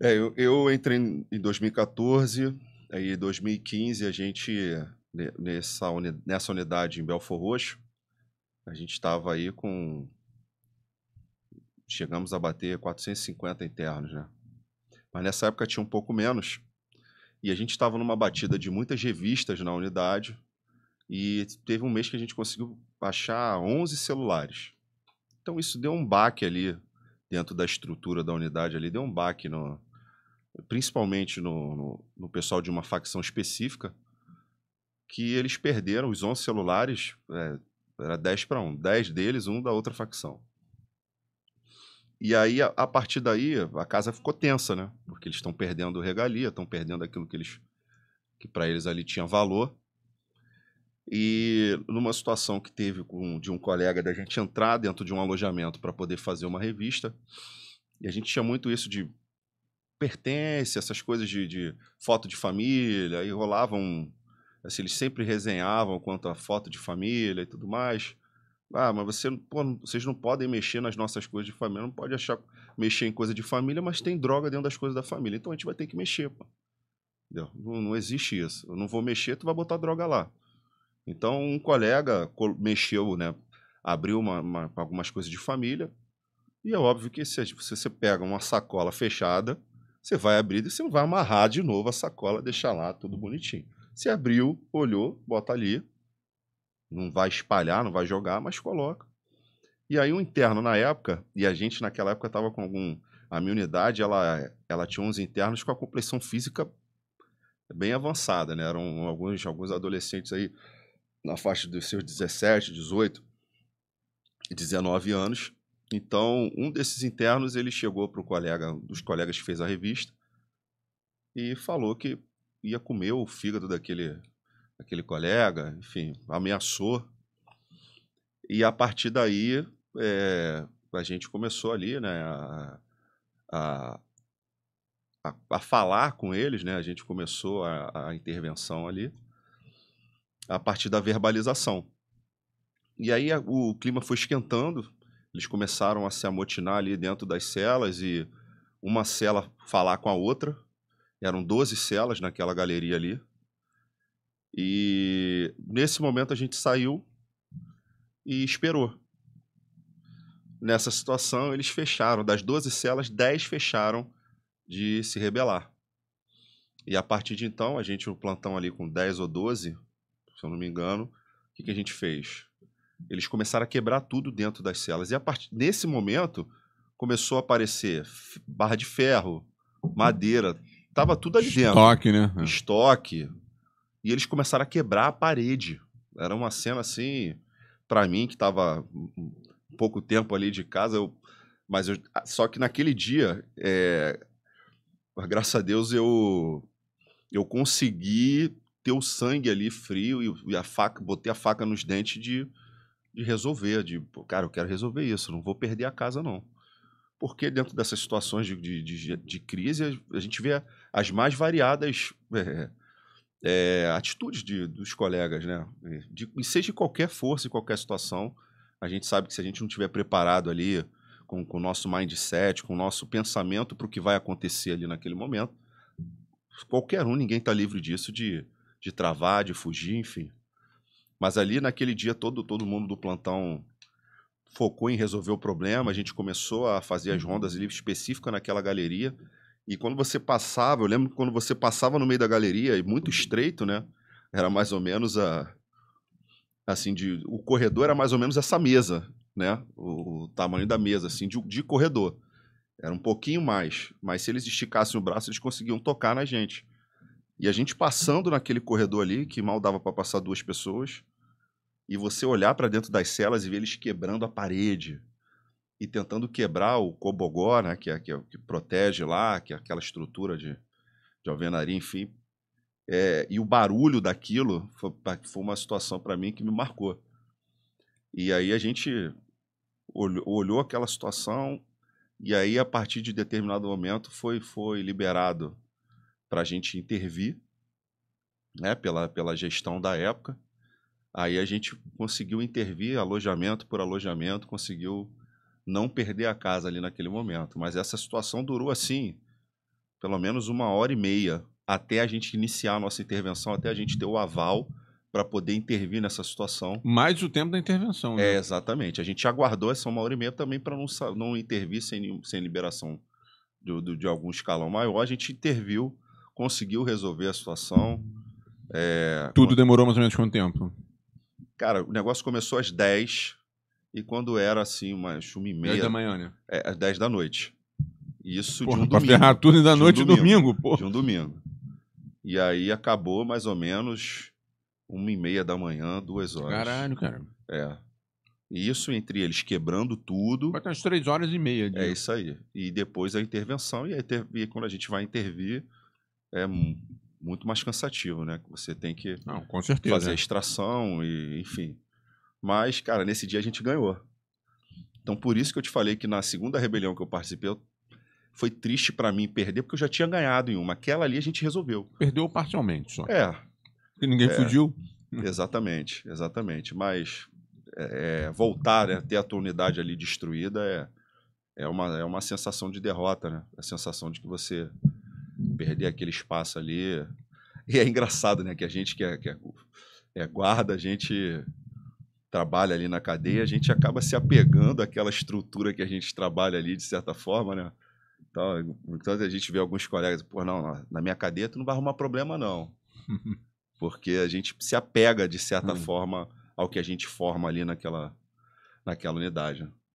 É, eu, eu, entrei em 2014, aí em 2015 a gente, né, nessa, uni, nessa unidade em Belfor Roxo, a gente estava aí com. Chegamos a bater 450 internos, né? Mas nessa época tinha um pouco menos. E a gente estava numa batida de muitas revistas na unidade. E teve um mês que a gente conseguiu achar 11 celulares. Então isso deu um baque ali dentro da estrutura da unidade ali, deu um baque no, principalmente no, no, no pessoal de uma facção específica, que eles perderam os 11 celulares, é, era 10 para 1, 10 deles, um da outra facção. E aí, a, a partir daí, a casa ficou tensa, né? Porque eles estão perdendo regalia, estão perdendo aquilo que eles que para eles ali tinha valor. E numa situação que teve com, de um colega da gente entrar dentro de um alojamento para poder fazer uma revista, e a gente tinha muito isso de pertence, essas coisas de, de foto de família, e rolavam. Assim, eles sempre resenhavam quanto a foto de família e tudo mais. Ah, mas você, pô, vocês não podem mexer nas nossas coisas de família, não pode achar mexer em coisa de família, mas tem droga dentro das coisas da família. Então a gente vai ter que mexer, pô. Não, não, existe isso. Eu não vou mexer, tu vai botar droga lá. Então um colega mexeu, né? Abriu uma, uma, algumas coisas de família. E é óbvio que se, se você pega uma sacola fechada, você vai abrir e você vai amarrar de novo a sacola, deixar lá tudo bonitinho. Você abriu, olhou, bota ali. Não vai espalhar, não vai jogar, mas coloca. E aí o um interno na época, e a gente naquela época estava com algum. A minha unidade, ela, ela tinha uns internos com a complexão física bem avançada, né? Eram alguns, alguns adolescentes aí na faixa dos seus 17, 18, 19 anos, então, um desses internos, ele chegou para o colega, um dos colegas que fez a revista, e falou que ia comer o fígado daquele, daquele colega, enfim, ameaçou. E a partir daí, é, a gente começou ali, né, a, a, a, a, falar com eles, né, a gente começou a, a intervenção ali, a partir da verbalização. E aí o clima foi esquentando, eles começaram a se amotinar ali dentro das celas e uma cela falar com a outra. Eram 12 celas naquela galeria ali. E nesse momento a gente saiu e esperou. Nessa situação, eles fecharam. Das 12 celas, 10 fecharam de se rebelar. E a partir de então, a gente, o plantão ali com 10 ou 12, se eu não me engano, o que, que a gente fez? Eles começaram a quebrar tudo dentro das celas. E a partir nesse momento começou a aparecer barra de ferro, madeira, tava tudo ali dentro. Estoque, né? É. Estoque. E eles começaram a quebrar a parede. Era uma cena assim, para mim que tava pouco tempo ali de casa, eu mas eu, ah, só que naquele dia, é, graças a Deus eu eu consegui ter o sangue ali frio e, a faca, botei a faca nos dentes de de resolver, de, cara, eu quero resolver isso, não vou perder a casa, não. Porque dentro dessas situações de, de, de, de crise, a gente vê as mais variadas é, é, atitudes de, dos colegas, né? De, de, seja em qualquer força, em qualquer situação, a gente sabe que se a gente não tiver preparado ali com, com o nosso mindset, com o nosso pensamento para o que vai acontecer ali naquele momento, qualquer um, ninguém está livre disso, de, de travar, de fugir, enfim. Mas ali naquele dia todo, todo mundo do plantão focou em resolver o problema. A gente começou a fazer as uhum. rondas ali específicas naquela galeria. E quando você passava, eu lembro que quando você passava no meio da galeria, e muito estreito, né? Era mais ou menos a. Assim, de, o corredor era mais ou menos essa mesa, né? O, o tamanho da mesa, assim, de, de corredor. Era um pouquinho mais. Mas se eles esticassem o braço, eles conseguiam tocar na gente. E a gente passando naquele corredor ali, que mal dava para passar duas pessoas, e você olhar para dentro das celas e ver eles quebrando a parede e tentando quebrar o cobogó, né, que, é, que, é, que protege lá, que é aquela estrutura de, de alvenaria, enfim. É, e o barulho daquilo foi, foi uma situação para mim que me marcou. E aí a gente olhou, olhou aquela situação e aí a partir de determinado momento foi, foi liberado para a gente intervir né, pela, pela gestão da época Aí a gente conseguiu intervir alojamento por alojamento, conseguiu não perder a casa ali naquele momento. Mas essa situação durou assim, pelo menos uma hora e meia, até a gente iniciar a nossa intervenção, até a gente ter o aval para poder intervir nessa situação. Mais o tempo da intervenção, né? É, exatamente. A gente aguardou essa uma hora e meia também para não, não intervir sem, sem liberação do, do, de algum escalão maior. A gente interviu, conseguiu resolver a situação. É... Tudo demorou mais ou menos quanto tempo? Cara, o negócio começou às 10 e quando era assim, umas 1 e meia. 10 da manhã, né? É, às 10 da noite. Isso porra, de um pra domingo. ferrar tudo da noite um domingo, domingo, pô. De um domingo. E aí acabou mais ou menos 1 e meia da manhã, 2 horas. Caralho, cara. É. E isso entre eles quebrando tudo. Vai ter umas 3 horas e meia. De... É isso aí. E depois a intervenção. E, aí, e quando a gente vai intervir, é muito mais cansativo, né? Você tem que Não, com certeza, fazer é. a extração e, enfim. Mas, cara, nesse dia a gente ganhou. Então, por isso que eu te falei que na segunda rebelião que eu participei, eu... foi triste para mim perder, porque eu já tinha ganhado em uma. Aquela ali a gente resolveu. Perdeu parcialmente só. É. Porque ninguém é. fugiu. Exatamente, exatamente. Mas é, é, voltar, né, ter a tua unidade ali destruída é, é, uma, é uma sensação de derrota, né? A sensação de que você perder aquele espaço ali. E é engraçado, né? Que a gente que é, que é, é, guarda, a gente trabalha ali na cadeia, a gente acaba se apegando àquela estrutura que a gente trabalha ali, de certa forma, né? Então, então a gente vê alguns colegas, pô, não, na minha cadeia tu não vai arrumar problema, não. Porque a gente se apega, de certa hum. forma, ao que a gente forma ali naquela, naquela unidade.